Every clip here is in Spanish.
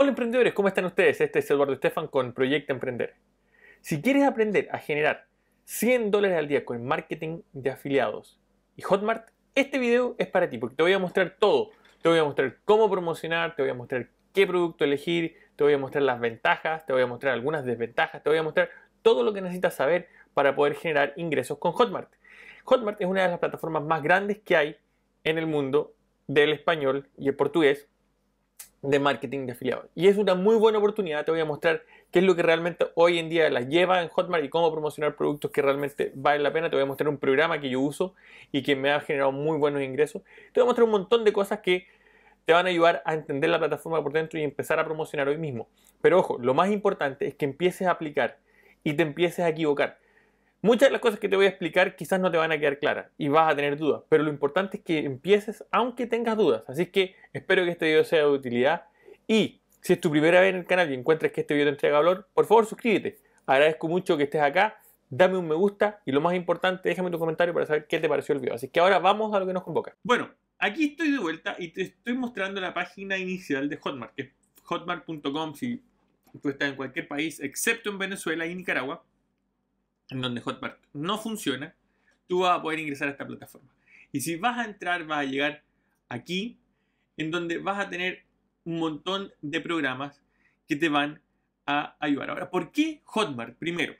Hola emprendedores, ¿cómo están ustedes? Este es Eduardo Estefan con Proyecto Emprender. Si quieres aprender a generar 100 dólares al día con marketing de afiliados y Hotmart, este video es para ti porque te voy a mostrar todo. Te voy a mostrar cómo promocionar, te voy a mostrar qué producto elegir, te voy a mostrar las ventajas, te voy a mostrar algunas desventajas, te voy a mostrar todo lo que necesitas saber para poder generar ingresos con Hotmart. Hotmart es una de las plataformas más grandes que hay en el mundo del español y el portugués de marketing de afiliados. Y es una muy buena oportunidad, te voy a mostrar qué es lo que realmente hoy en día las lleva en Hotmart y cómo promocionar productos que realmente valen la pena. Te voy a mostrar un programa que yo uso y que me ha generado muy buenos ingresos. Te voy a mostrar un montón de cosas que te van a ayudar a entender la plataforma por dentro y empezar a promocionar hoy mismo. Pero ojo, lo más importante es que empieces a aplicar y te empieces a equivocar. Muchas de las cosas que te voy a explicar quizás no te van a quedar claras y vas a tener dudas, pero lo importante es que empieces aunque tengas dudas. Así que espero que este video sea de utilidad y si es tu primera vez en el canal y encuentras que este video te entrega valor, por favor suscríbete. Agradezco mucho que estés acá, dame un me gusta y lo más importante, déjame tu comentario para saber qué te pareció el video. Así que ahora vamos a lo que nos convoca. Bueno, aquí estoy de vuelta y te estoy mostrando la página inicial de Hotmart, que es hotmart.com si tú estás en cualquier país, excepto en Venezuela y Nicaragua en donde Hotmart no funciona, tú vas a poder ingresar a esta plataforma. Y si vas a entrar, vas a llegar aquí, en donde vas a tener un montón de programas que te van a ayudar. Ahora, ¿por qué Hotmart? Primero,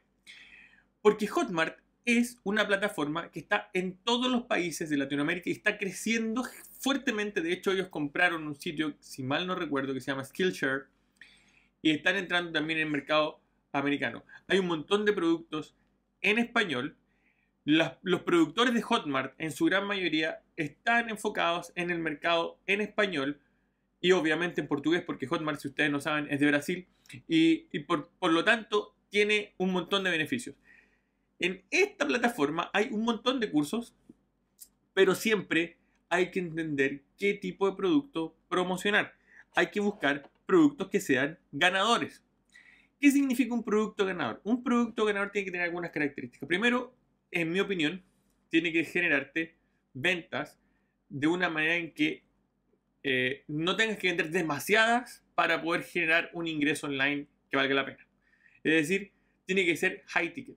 porque Hotmart es una plataforma que está en todos los países de Latinoamérica y está creciendo fuertemente. De hecho, ellos compraron un sitio, si mal no recuerdo, que se llama Skillshare y están entrando también en el mercado americano. Hay un montón de productos en español, los productores de Hotmart en su gran mayoría están enfocados en el mercado en español y obviamente en portugués, porque Hotmart, si ustedes no saben, es de Brasil y, por lo tanto tiene un montón de beneficios. En esta plataforma hay un montón de cursos, pero siempre hay que entender qué tipo de producto promocionar. Hay que buscar productos que sean ganadores. ¿Qué significa un producto ganador? Un producto ganador tiene que tener algunas características. Primero, en mi opinión, tiene que generarte ventas de una manera en que eh, no tengas que vender demasiadas para poder generar un ingreso online que valga la pena. Es decir, tiene que ser high ticket.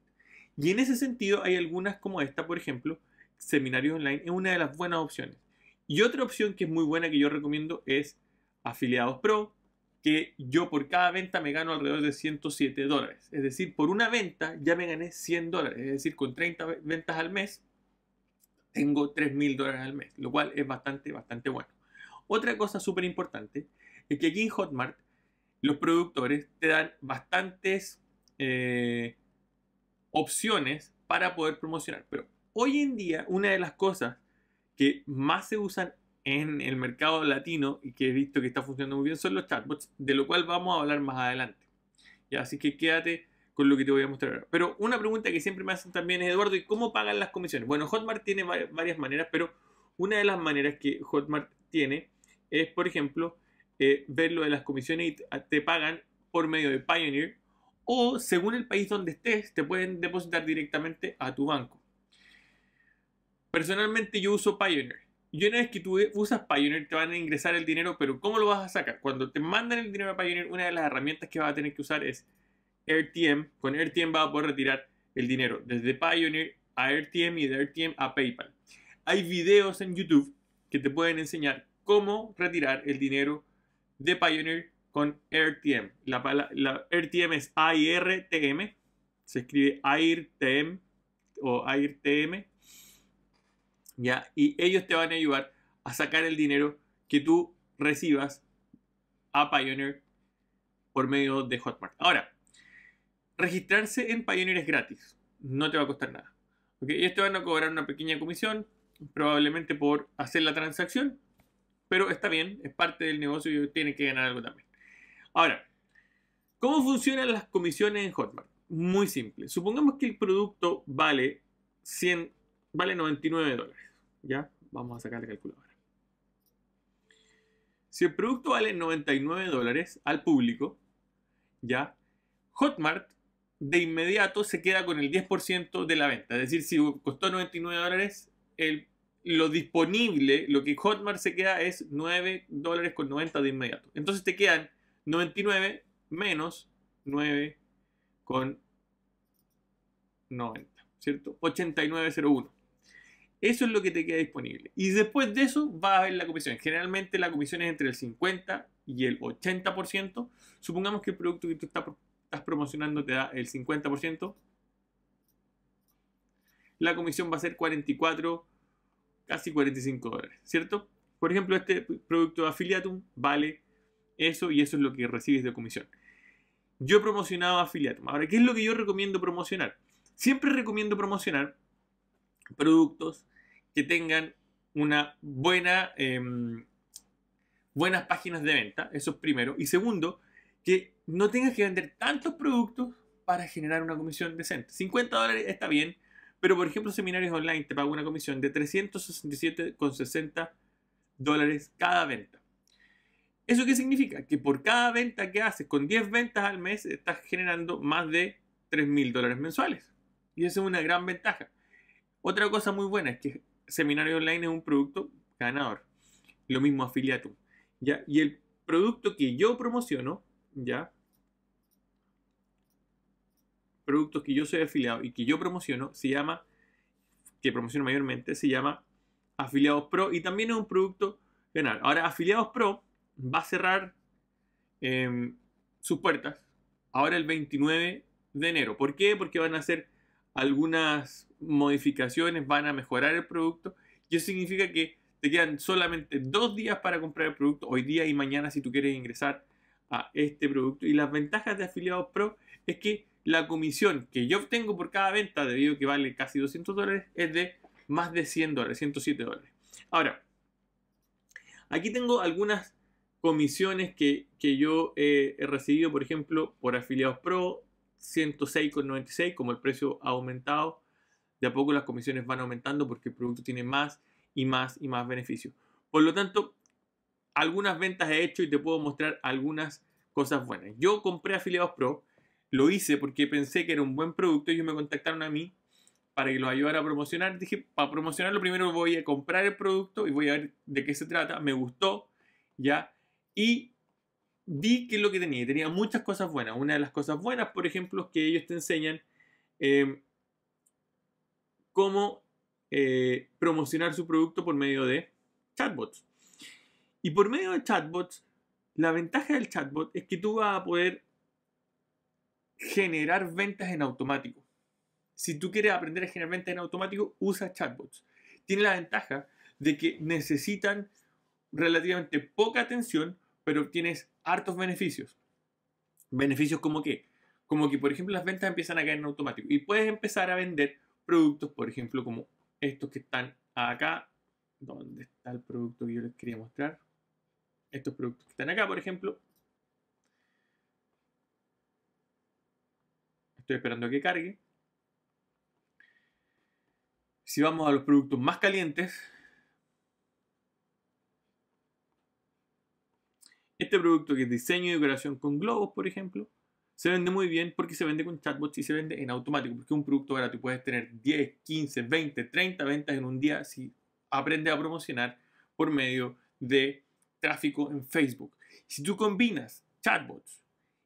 Y en ese sentido hay algunas como esta, por ejemplo, seminarios online es una de las buenas opciones. Y otra opción que es muy buena que yo recomiendo es afiliados pro, que yo por cada venta me gano alrededor de 107 dólares. Es decir, por una venta ya me gané 100 dólares. Es decir, con 30 ventas al mes, tengo 3.000 dólares al mes, lo cual es bastante, bastante bueno. Otra cosa súper importante es que aquí en Hotmart los productores te dan bastantes eh, opciones para poder promocionar. Pero hoy en día una de las cosas que más se usan en el mercado latino y que he visto que está funcionando muy bien son los chatbots, de lo cual vamos a hablar más adelante. ¿Ya? Así que quédate con lo que te voy a mostrar ahora. Pero una pregunta que siempre me hacen también es, Eduardo, ¿y cómo pagan las comisiones? Bueno, Hotmart tiene varias maneras, pero una de las maneras que Hotmart tiene es, por ejemplo, eh, ver lo de las comisiones y te pagan por medio de Pioneer o según el país donde estés, te pueden depositar directamente a tu banco. Personalmente yo uso Pioneer. Y una vez que tú usas Pioneer, te van a ingresar el dinero, pero ¿cómo lo vas a sacar? Cuando te mandan el dinero a Pioneer, una de las herramientas que vas a tener que usar es RTM. Con Airtm vas a poder retirar el dinero desde Pioneer a RTM y de RTM a PayPal. Hay videos en YouTube que te pueden enseñar cómo retirar el dinero de Pioneer con RTM. La, la, la RTM es m se escribe AIRTM o AIRTM y ellos te van a ayudar a sacar el dinero que tú recibas a Pioneer por medio de Hotmart. Ahora, registrarse en Pioneer es gratis, no te va a costar nada. Ellos te van a cobrar una pequeña comisión, probablemente por hacer la transacción, pero está bien, es parte del negocio y tienen que ganar algo también. Ahora, ¿cómo funcionan las comisiones en Hotmart? Muy simple. Supongamos que el producto vale 100 vale 99 dólares. ¿Ya? Vamos a sacar la calculadora. Si el producto vale 99 dólares al público, ¿ya? Hotmart de inmediato se queda con el 10% de la venta. Es decir, si costó 99 dólares, lo disponible, lo que Hotmart se queda es 9 dólares con 90 de inmediato. Entonces te quedan 99 menos 9 con 90, ¿cierto? 89.01. Eso es lo que te queda disponible. Y después de eso va a haber la comisión. Generalmente la comisión es entre el 50 y el 80%. Supongamos que el producto que tú estás, promocionando te da el 50%. La comisión va a ser 44, casi 45 dólares, ¿cierto? Por ejemplo, este producto de Affiliatum vale eso y eso es lo que recibes de comisión. Yo he promocionado Affiliatum. Ahora, ¿qué es lo que yo recomiendo promocionar? Siempre recomiendo promocionar productos que tengan una buena, em, buenas páginas de venta, eso es primero. Y segundo, que no tengas que vender tantos productos para generar una comisión decente. 50 dólares está bien, pero por ejemplo seminarios online te pagan una comisión de 367,60 dólares cada venta. ¿Eso qué significa? Que por cada venta que haces, con 10 ventas al mes, estás generando más de 3 mil dólares mensuales. Y eso es una gran ventaja. Otra cosa muy buena es que seminario online es un producto ganador. Lo mismo afiliado. ¿ya? Y el producto que yo promociono, ¿ya? Productos que yo soy afiliado y que yo promociono, se llama, que promociono mayormente, se llama Afiliados Pro y también es un producto ganador. Ahora, Afiliados Pro va a cerrar em, sus puertas ahora el 29 de enero. ¿Por qué? Porque van a hacer algunas modificaciones van a mejorar el producto y eso significa que te quedan solamente dos días para comprar el producto, hoy día y mañana si tú quieres ingresar a este producto. Y las ventajas de afiliados pro es que la comisión que yo obtengo por cada venta, debido a que vale casi 200 dólares, es de más de 100 dólares, 107 dólares. Ahora, aquí tengo algunas comisiones que, yo eh, he recibido, por ejemplo, por afiliados pro, 106,96 como el precio ha aumentado de a poco las comisiones van aumentando porque el producto tiene más y más y más beneficios. Por lo tanto, algunas ventas he hecho y te puedo mostrar algunas cosas buenas. Yo compré Afiliados Pro, lo hice porque pensé que era un buen producto. y Ellos me contactaron a mí para que los ayudara a promocionar. Dije, para promocionarlo primero voy a comprar el producto y voy a ver de qué se trata. Me gustó, ¿ya? Y vi qué es lo que tenía. Tenía muchas cosas buenas. Una de las cosas buenas, por ejemplo, es que ellos te enseñan eh, cómo eh, promocionar su producto por medio de chatbots. Y por medio de chatbots, la ventaja del chatbot es que tú vas a poder generar ventas en automático. Si tú quieres aprender a generar ventas en automático, usa chatbots. Tiene la ventaja de que necesitan relativamente poca atención, pero obtienes hartos beneficios. Beneficios como que, como que por ejemplo las ventas empiezan a caer en automático y puedes empezar a vender productos, por ejemplo, como estos que están acá. donde está el producto que yo les quería mostrar? Estos productos que están acá, por ejemplo. Estoy esperando a que cargue. Si vamos a los productos más calientes, este producto que es diseño y decoración con globos, por ejemplo, se vende muy bien porque se vende con chatbots y se vende en automático, porque un producto gratuito puedes tener 10, 15, 20, 30 ventas en un día si aprendes a promocionar por medio de tráfico en Facebook. Si tú combinas chatbots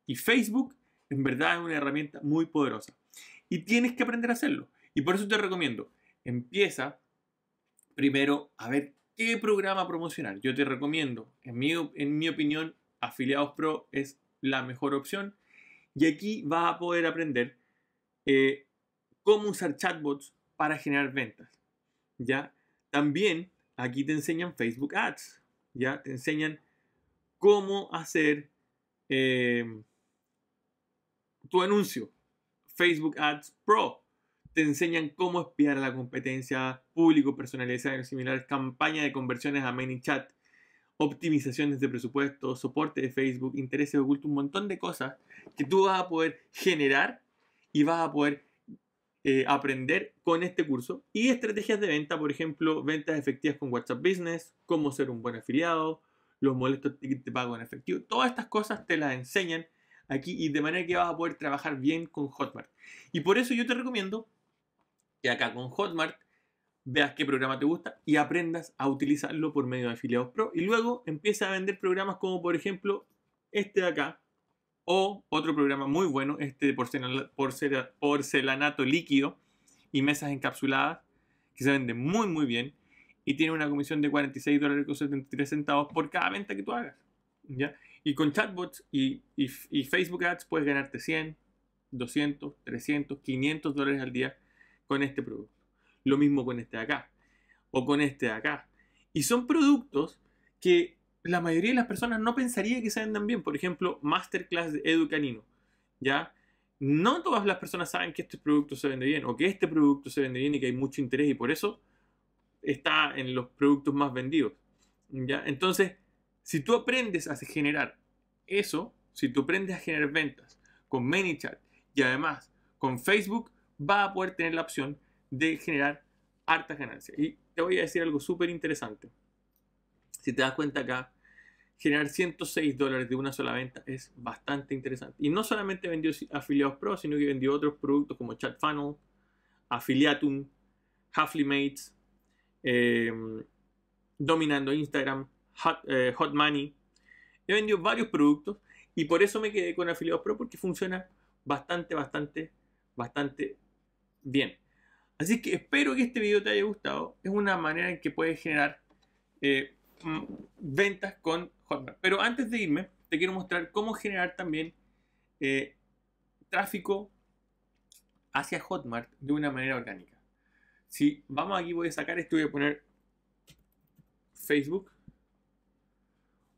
y Facebook, en verdad es una herramienta muy poderosa. Y tienes que aprender a hacerlo. Y por eso te recomiendo, empieza primero a ver qué programa promocionar. Yo te recomiendo, en mi, en mi opinión, Afiliados Pro es la mejor opción y aquí vas a poder aprender eh, cómo usar chatbots para generar ventas. ¿ya? También aquí te enseñan Facebook Ads. ¿ya? Te enseñan cómo hacer em, tu anuncio. Facebook Ads Pro. Te enseñan cómo espiar la competencia, público personalizado, similares, campaña de conversiones a ManyChat optimizaciones de presupuesto, soporte de Facebook, intereses ocultos, un montón de cosas que tú vas a poder generar y vas a poder eh, aprender con este curso. Y estrategias de venta, por ejemplo, ventas efectivas con WhatsApp Business, cómo ser un buen afiliado, los molestos que te pago en efectivo. Todas estas cosas te las enseñan aquí y de manera que vas a poder trabajar bien con Hotmart. Y por eso yo te recomiendo que acá con Hotmart veas qué programa te gusta y aprendas a utilizarlo por medio de afiliados pro y luego empieza a vender programas como por ejemplo este de acá o otro programa muy bueno, este de porcelanato líquido y mesas encapsuladas que se vende muy muy bien y tiene una comisión de 46 dólares centavos por cada venta que tú hagas. ¿ya? Y con chatbots y Facebook Ads puedes ganarte 100, 200, 300, 500 dólares al día con este producto. Lo mismo con este de acá. O con este de acá. Y son productos que la mayoría de las personas no pensaría que se vendan bien. Por ejemplo, Masterclass de Educanino. ¿Ya? No todas las personas saben que este producto se vende bien o que este producto se vende bien y que hay mucho interés y por eso está en los productos más vendidos. ¿Ya? Entonces, si tú aprendes a generar eso, si tú aprendes a generar ventas con ManyChat y además con Facebook, va a poder tener la opción de generar hartas ganancias. Y te voy a decir algo súper interesante. Si te das cuenta acá, generar 106 dólares de una sola venta es bastante interesante. Y no solamente vendió afiliados pro, sino que vendió otros productos como funnel Affiliatum, Halfly eh, em, Dominando Instagram, Hot, eh, Hot Money. He vendido varios productos y por eso me quedé con afiliados pro porque funciona bastante, bastante, bastante bien. Así que espero que este video te haya gustado. Es una manera en que puedes generar eh, mm, ventas con Hotmart. Pero antes de irme, te quiero mostrar cómo generar también eh, tráfico hacia Hotmart de una manera orgánica. Si vamos aquí, voy a sacar esto, y voy a poner Facebook.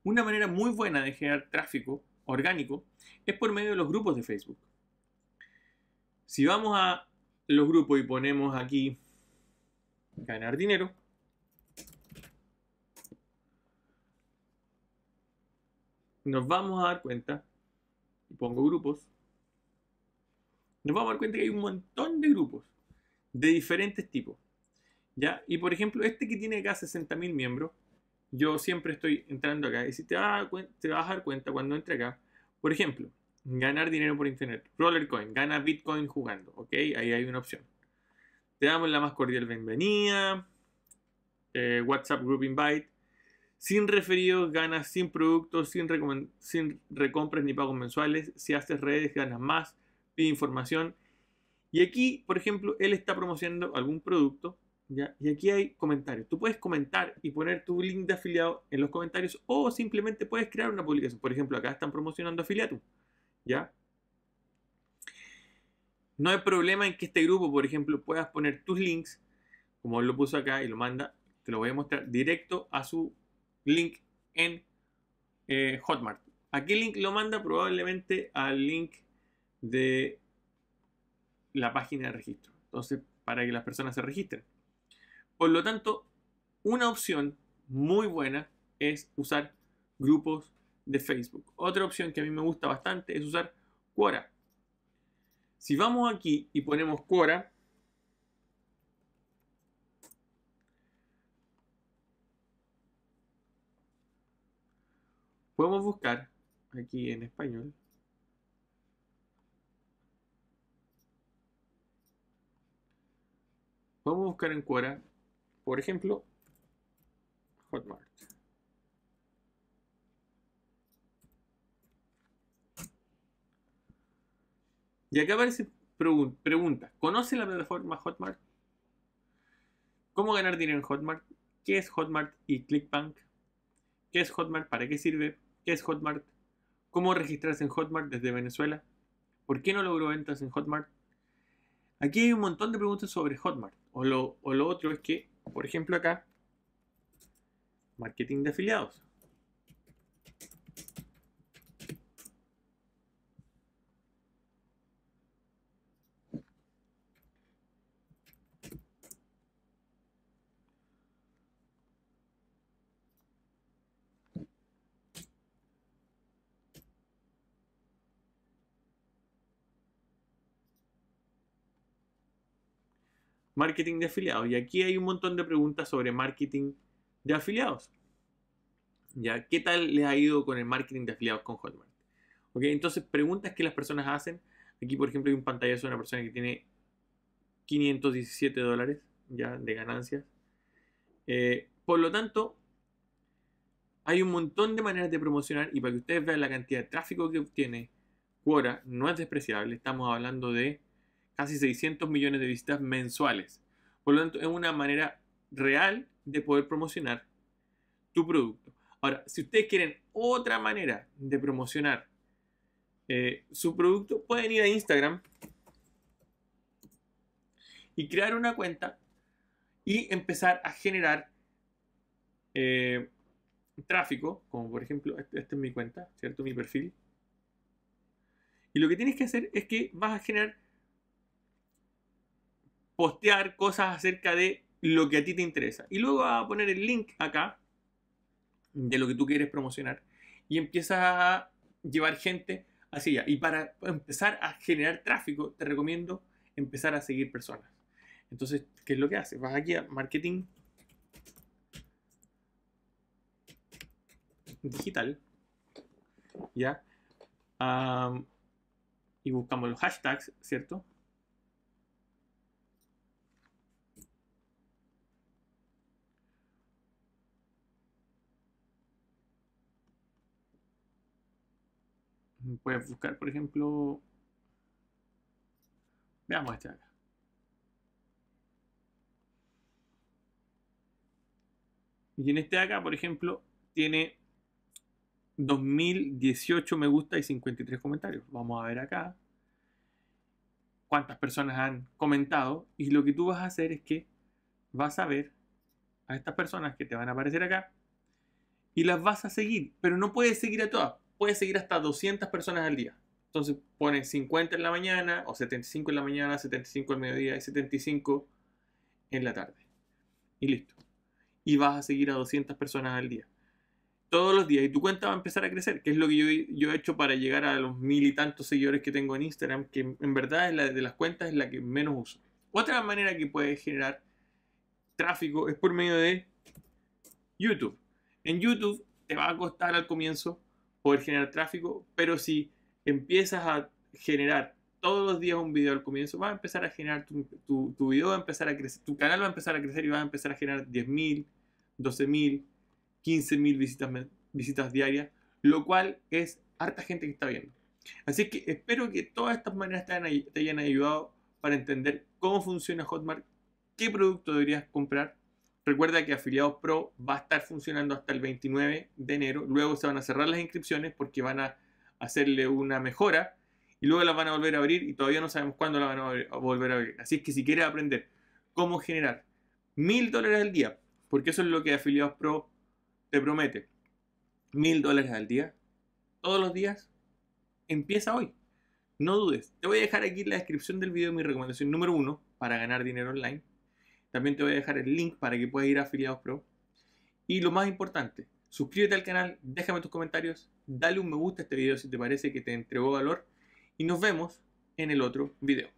Una manera muy buena de generar tráfico orgánico es por medio de los grupos de Facebook. Si vamos a los grupos y ponemos aquí ganar dinero. Nos vamos a dar cuenta, y pongo grupos, nos vamos a dar cuenta que hay un montón de grupos de diferentes tipos. ¿ya? Y por ejemplo, este que tiene acá 60.000 miembros, yo siempre estoy entrando acá y si te vas, te vas a dar cuenta cuando entre acá, por ejemplo, Ganar dinero por internet. Rollercoin, gana Bitcoin jugando. Ok, ahí hay una opción. Te damos la más cordial bienvenida. Eh, WhatsApp Group Invite. Sin referidos, ganas sin productos, sin, sin recompras ni pagos mensuales. Si haces redes, ganas más. Pide información. Y aquí, por ejemplo, él está promocionando algún producto. ¿ya? Y aquí hay comentarios. Tú puedes comentar y poner tu link de afiliado en los comentarios o simplemente puedes crear una publicación. Por ejemplo, acá están promocionando Afiliatum. ¿ya? No hay problema en que este grupo, por ejemplo, puedas poner tus links, como lo puso acá y lo manda, te lo voy a mostrar directo a su link en eh, Hotmart. ¿A qué link lo manda? Probablemente al link de la página de registro. Entonces, para que las personas se registren. Por lo tanto, una opción muy buena es usar grupos de Facebook. Otra opción que a mí me gusta bastante es usar Quora. Si vamos aquí y ponemos Quora, podemos buscar aquí en español podemos buscar en Quora por ejemplo Hotmart Y acá aparece pregunta, ¿conoce la plataforma Hotmart? ¿Cómo ganar dinero en Hotmart? ¿Qué es Hotmart y ClickBank? ¿Qué es Hotmart? ¿Para qué sirve? ¿Qué es Hotmart? ¿Cómo registrarse en Hotmart desde Venezuela? ¿Por qué no logró ventas en Hotmart? Aquí hay un montón de preguntas sobre Hotmart. o lo otro es que, por ejemplo, acá, marketing de afiliados. marketing de afiliados. Y aquí hay un montón de preguntas sobre marketing de afiliados. ¿Ya? ¿Qué tal les ha ido con el marketing de afiliados con Hotmart? Entonces, preguntas que las personas hacen. Aquí, por ejemplo, hay un pantallazo de una persona que tiene 517 dólares de ganancias. Eh, por lo tanto, hay un montón de maneras de promocionar y para que ustedes vean la cantidad de tráfico que obtiene Quora, no es despreciable. Estamos hablando de casi 600 millones de visitas mensuales. Por lo tanto, es una manera real de poder promocionar tu producto. Ahora, si ustedes quieren otra manera de promocionar eh, su producto, pueden ir a Instagram y crear una cuenta y empezar a generar eh, tráfico, como por ejemplo, esta este es mi cuenta, ¿cierto? Mi perfil. Y lo que tienes que hacer es que vas a generar postear cosas acerca de lo que a ti te interesa. Y luego vas a poner el link acá de lo que tú quieres promocionar y empiezas a llevar gente hacia allá. Y para empezar a generar tráfico, te recomiendo empezar a seguir personas. Entonces, ¿qué es lo que haces? Vas aquí a marketing digital, ¿ya? y buscamos los hashtags, ¿cierto? puedes buscar, por ejemplo, veamos este acá. Y en este acá, por ejemplo, tiene 2018 me gusta y 53 comentarios. Vamos a ver acá cuántas personas han comentado y lo que tú vas a hacer es que vas a ver a estas personas que te van a aparecer acá y las vas a seguir, pero no puedes seguir a todas Puedes seguir hasta 200 personas al día. Entonces pones 50 en la mañana, o 75 en la mañana, 75 al mediodía y 75 en la tarde. Y listo. Y vas a seguir a 200 personas al día. Todos los días. Y tu cuenta va a empezar a crecer, que es lo que yo, yo he hecho para llegar a los mil y tantos seguidores que tengo en Instagram, que en verdad es la de las cuentas es la que menos uso. Otra manera que puedes generar tráfico es por medio de YouTube. En YouTube te va a costar al comienzo generar tráfico, pero si empiezas a generar todos los días un video al comienzo, va a empezar a generar tu, va a empezar a crecer, tu canal va a empezar a crecer y va a empezar a generar 10.000, 12.000, 15.000 visitas, visitas diarias, lo cual es harta gente que está viendo. Así que espero que todas estas maneras te hayan, te hayan ayudado para entender cómo funciona Hotmart, qué producto deberías comprar Recuerda que Afiliados Pro va a estar funcionando hasta el 29 de enero. Luego se van a cerrar las inscripciones porque van a hacerle una mejora y luego las van a volver a abrir y todavía no sabemos cuándo las van a volver a abrir. Así es que si quieres aprender cómo generar mil dólares al día, porque eso es lo que Afiliados Pro te promete, mil dólares al día, todos los días, empieza hoy. No dudes. Te voy a dejar aquí en la descripción del video mi recomendación número uno para ganar dinero online también te voy a dejar el link para que puedas ir a Afiliados Pro. Y lo más importante, suscríbete al canal, déjame tus comentarios, dale un me gusta a este video si te parece que te entregó valor y nos vemos en el otro video.